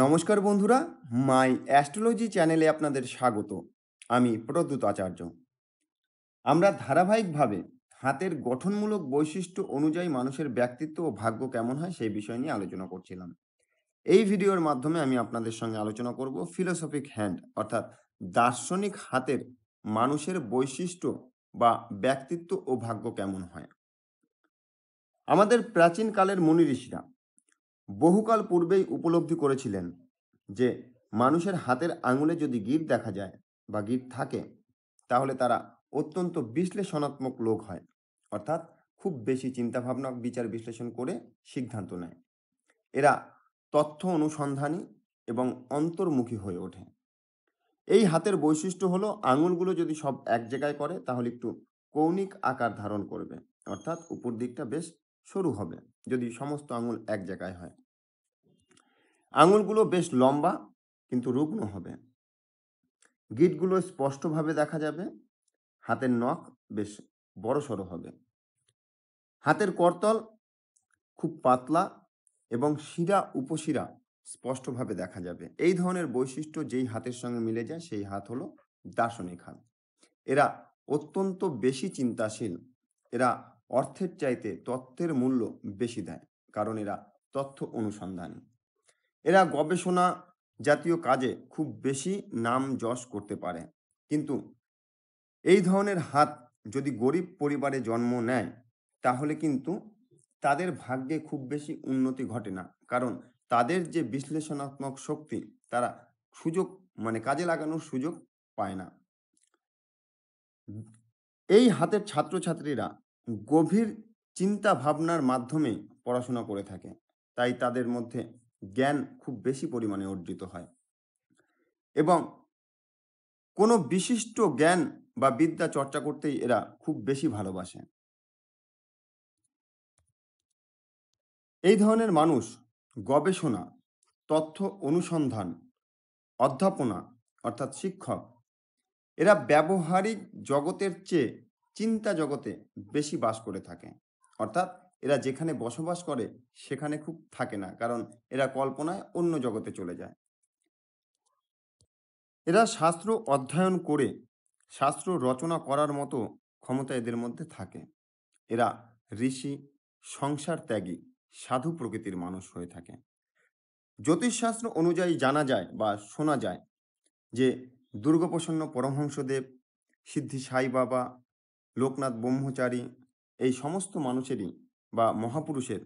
নমস্কার বন্ধুরা মাই অ্যাস্ট্রোলজি চ্যানেলে আপনাদের স্বাগত আমি প্রদ্যুত আচার্য আমরা ধারাবাহিকভাবে হাতের গঠনমূলক বৈশিষ্ট্য অনুযায়ী মানুষের ব্যক্তিত্ব ও ভাগ্য কেমন হয় সেই বিষয় নিয়ে আলোচনা করছিলাম এই ভিডিওর মাধ্যমে আমি আপনাদের সঙ্গে আলোচনা করব ফিলোসফিক হ্যান্ড অর্থাৎ দার্শনিক হাতের মানুষের বৈশিষ্ট্য বা ব্যক্তিত্ব ও ভাগ্য কেমন হয় আমাদের প্রাচীনকালের মুনি ঋষিরা বহুকাল পূর্বেই উপলব্ধি করেছিলেন যে মানুষের হাতের আঙুলে যদি গিট দেখা যায় বা গিট থাকে তাহলে তারা অত্যন্ত বিশ্লেষণাত্মক লোক হয় অর্থাৎ খুব বেশি চিন্তাভাবনা বিচার বিশ্লেষণ করে সিদ্ধান্ত নেয় এরা তথ্য অনুসন্ধানী এবং অন্তর্মুখী হয়ে ওঠে এই হাতের বৈশিষ্ট্য হলো আঙুলগুলো যদি সব এক জায়গায় করে তাহলে একটু কৌণিক আকার ধারণ করবে অর্থাৎ উপর দিকটা বেশ সরু হবে যদি সমস্ত আঙুল এক জায়গায় হয় আঙুলগুলো বেশ লম্বা কিন্তু রুগ্ন হবে গিটগুলো স্পষ্টভাবে দেখা যাবে হাতের নখ বেশ বড় সড়ো হবে হাতের করতল খুব পাতলা এবং শিরা উপশিরা স্পষ্টভাবে দেখা যাবে এই ধরনের বৈশিষ্ট্য যেই হাতের সঙ্গে মিলে যায় সেই হাত হলো দার্শনিক হাত এরা অত্যন্ত বেশি চিন্তাশীল এরা অর্থের চাইতে তথ্যের মূল্য বেশি দেয় কারণ এরা তথ্য অনুসন্ধান এরা গবেষণা জাতীয় কাজে খুব বেশি নাম যশ করতে পারে কিন্তু এই ধরনের হাত যদি গরিব পরিবারে জন্ম নেয় তাহলে কিন্তু তাদের ভাগ্যে খুব বেশি উন্নতি ঘটে না কারণ তাদের যে বিশ্লেষণাত্মক শক্তি তারা সুযোগ মানে কাজে লাগানোর সুযোগ পায় না এই হাতের ছাত্রছাত্রীরা গভীর চিন্তা ভাবনার মাধ্যমে পড়াশোনা করে থাকে তাই তাদের মধ্যে জ্ঞান খুব বেশি পরিমাণে অর্জিত হয় এবং কোনো বিশিষ্ট জ্ঞান বা বিদ্যা চর্চা করতেই এরা খুব বেশি ভালোবাসে এই ধরনের মানুষ গবেষণা তথ্য অনুসন্ধান অধ্যাপনা অর্থাৎ শিক্ষক এরা ব্যবহারিক জগতের চেয়ে চিন্তা জগতে বেশি বাস করে থাকে অর্থাৎ এরা যেখানে বসবাস করে সেখানে খুব থাকে না কারণ এরা কল্পনায় অন্য জগতে চলে যায় এরা শাস্ত্র অধ্যয়ন করে শাস্ত্র রচনা করার মতো ক্ষমতা এদের মধ্যে থাকে এরা ঋষি সংসার ত্যাগী সাধু প্রকৃতির মানুষ হয়ে থাকে জ্যোতিষশাস্ত্র অনুযায়ী জানা যায় বা শোনা যায় যে দুর্গপ্রসন্ন পরমহংসদেব সিদ্ধি সাই বাবা লোকনাথ ব্রহ্মচারী এই সমস্ত মানুষেরই বা মহাপুরুষের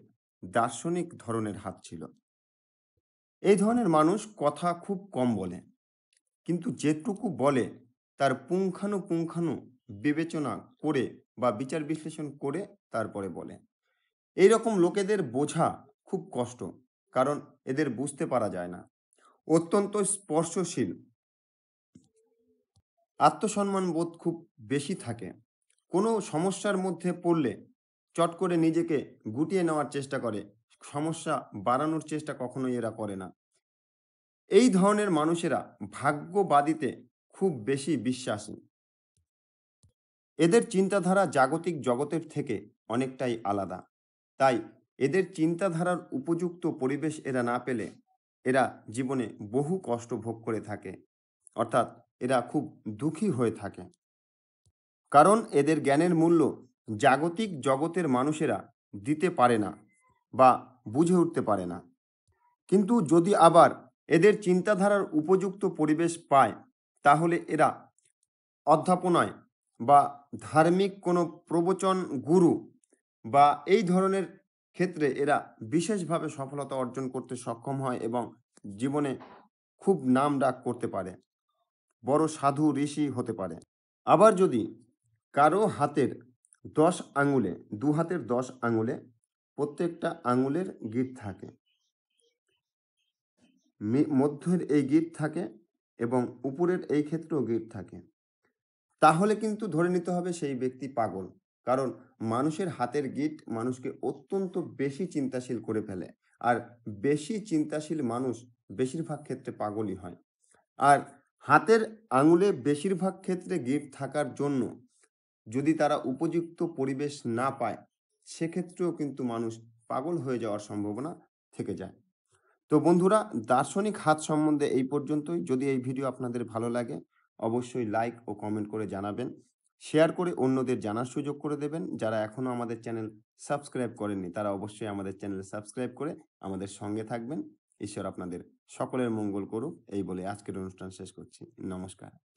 দার্শনিক ধরনের হাত ছিল এই ধরনের মানুষ কথা খুব কম বলে কিন্তু যেটুকু বলে তার পুঙ্খানু পুঙ্খানু বিবেচনা করে বা বিচার বিশ্লেষণ করে তারপরে বলে এই রকম লোকেদের বোঝা খুব কষ্ট কারণ এদের বুঝতে পারা যায় না অত্যন্ত স্পর্শশীল আত্মসম্মান বোধ খুব বেশি থাকে কোনো সমস্যার মধ্যে পড়লে চট করে নিজেকে গুটিয়ে নেওয়ার চেষ্টা করে সমস্যা বাড়ানোর চেষ্টা কখনোই এরা করে না এই ধরনের মানুষেরা ভাগ্যবাদীতে খুব বেশি বিশ্বাসী এদের চিন্তাধারা জাগতিক জগতের থেকে অনেকটাই আলাদা তাই এদের চিন্তাধারার উপযুক্ত পরিবেশ এরা না পেলে এরা জীবনে বহু কষ্ট ভোগ করে থাকে অর্থাৎ এরা খুব দুঃখী হয়ে থাকে কারণ এদের জ্ঞানের মূল্য জাগতিক জগতের মানুষেরা দিতে পারে না বা বুঝে উঠতে পারে না কিন্তু যদি আবার এদের চিন্তাধারার উপযুক্ত পরিবেশ পায় তাহলে এরা অধ্যাপনায় বা ধার্মিক কোনো প্রবচন গুরু বা এই ধরনের ক্ষেত্রে এরা বিশেষভাবে সফলতা অর্জন করতে সক্ষম হয় এবং জীবনে খুব নাম ডাক করতে পারে বড় সাধু ঋষি হতে পারে আবার যদি কারো হাতের দশ আঙুলে দু হাতের দশ আঙুলে প্রত্যেকটা আঙুলের গিট থাকে মধ্যের এই গিট থাকে এবং উপরের এই ক্ষেত্রেও গিট থাকে তাহলে কিন্তু ধরে নিতে হবে সেই ব্যক্তি পাগল কারণ মানুষের হাতের গিট মানুষকে অত্যন্ত বেশি চিন্তাশীল করে ফেলে আর বেশি চিন্তাশীল মানুষ বেশিরভাগ ক্ষেত্রে পাগলই হয় আর হাতের আঙুলে বেশিরভাগ ক্ষেত্রে গিট থাকার জন্য যদি তারা উপযুক্ত পরিবেশ না পায় সেক্ষেত্রেও কিন্তু মানুষ পাগল হয়ে যাওয়ার সম্ভাবনা থেকে যায় তো বন্ধুরা দার্শনিক হাত সম্বন্ধে এই পর্যন্তই যদি এই ভিডিও আপনাদের ভালো লাগে অবশ্যই লাইক ও কমেন্ট করে জানাবেন শেয়ার করে অন্যদের জানার সুযোগ করে দেবেন যারা এখনও আমাদের চ্যানেল সাবস্ক্রাইব করেননি তারা অবশ্যই আমাদের চ্যানেল সাবস্ক্রাইব করে আমাদের সঙ্গে থাকবেন ঈশ্বর আপনাদের সকলের মঙ্গল করুক এই বলে আজকের অনুষ্ঠান শেষ করছি নমস্কার